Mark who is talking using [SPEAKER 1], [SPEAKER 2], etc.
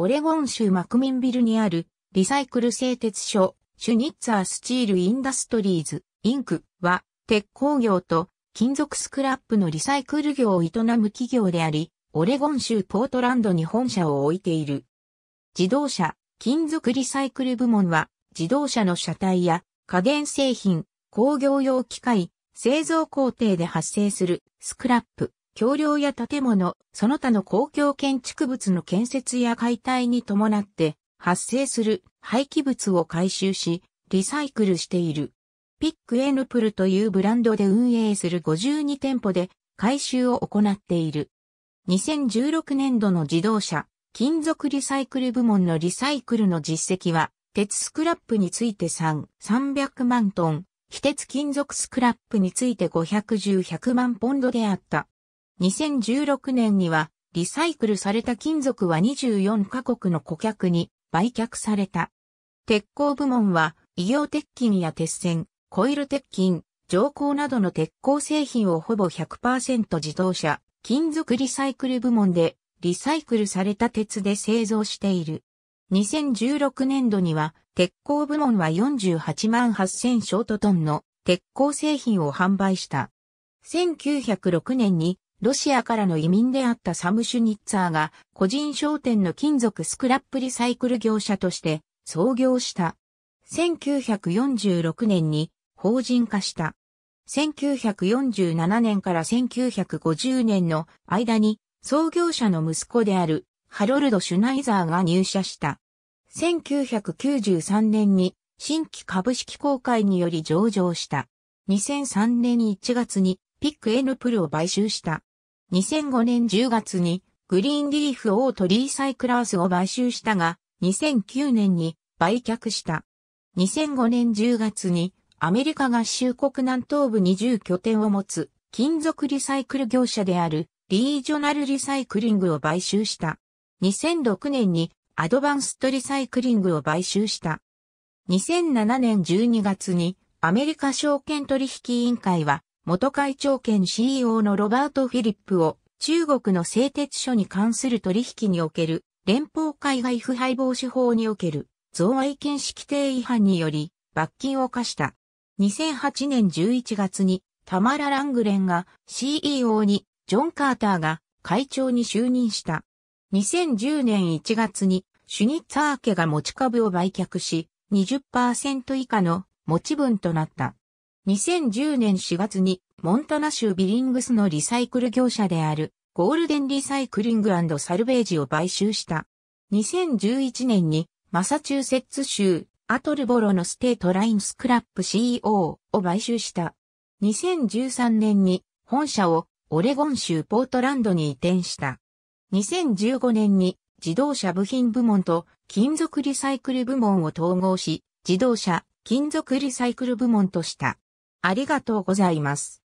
[SPEAKER 1] オレゴン州マクミンビルにあるリサイクル製鉄所、シュニッツァースチールインダストリーズ、インクは鉄鋼業と金属スクラップのリサイクル業を営む企業であり、オレゴン州ポートランドに本社を置いている。自動車、金属リサイクル部門は、自動車の車体や家電製品、工業用機械、製造工程で発生するスクラップ、橋梁や建物、その他の公共建築物の建設や解体に伴って発生する廃棄物を回収し、リサイクルしている。ピックエヌプルというブランドで運営する52店舗で回収を行っている。2016年度の自動車、金属リサイクル部門のリサイクルの実績は、鉄スクラップについて3、300万トン、非鉄金属スクラップについて510、100万ポンドであった。2016年には、リサイクルされた金属は24カ国の顧客に売却された。鉄鋼部門は、医療鉄筋や鉄線、コイル鉄筋、乗鋼などの鉄鋼製品をほぼ100%自動車、金属リサイクル部門で、リサイクルされた鉄で製造している。2016年度には、鉄鋼部門は48万8000ショートトンの鉄鋼製品を販売した。1906年にロシアからの移民であったサムシュニッツァーが個人商店の金属スクラップリサイクル業者として創業した。1946年に法人化した。1947年から1950年の間に創業者の息子であるハロルド・シュナイザーが入社した。1993年に新規株式公開により上場した。2003年1月にピックエヌプルを買収した。2005年10月にグリーンリーフオートリーサイクラースを買収したが、2009年に売却した。2005年10月にアメリカ合衆国南東部に10拠点を持つ金属リサイクル業者であるリージョナルリサイクリングを買収した。2006年にアドバンストリサイクリングを買収した。2007年12月にアメリカ証券取引委員会は元会長兼 CEO のロバート・フィリップを中国の製鉄所に関する取引における連邦海外腐敗防止法における贈賄禁止規定違反により罰金を課した。2008年11月にタマラ・ラングレンが CEO にジョン・カーターが会長に就任した。2010年1月にシュニッツァー家が持ち株を売却し20%以下の持ち分となった。2010年4月にモンタナ州ビリングスのリサイクル業者であるゴールデンリサイクリングサルベージを買収した。2011年にマサチューセッツ州アトルボロのステートラインスクラップ CEO を買収した。2013年に本社をオレゴン州ポートランドに移転した。2015年に自動車部品部門と金属リサイクル部門を統合し、自動車、金属リサイクル部門とした。ありがとうございます。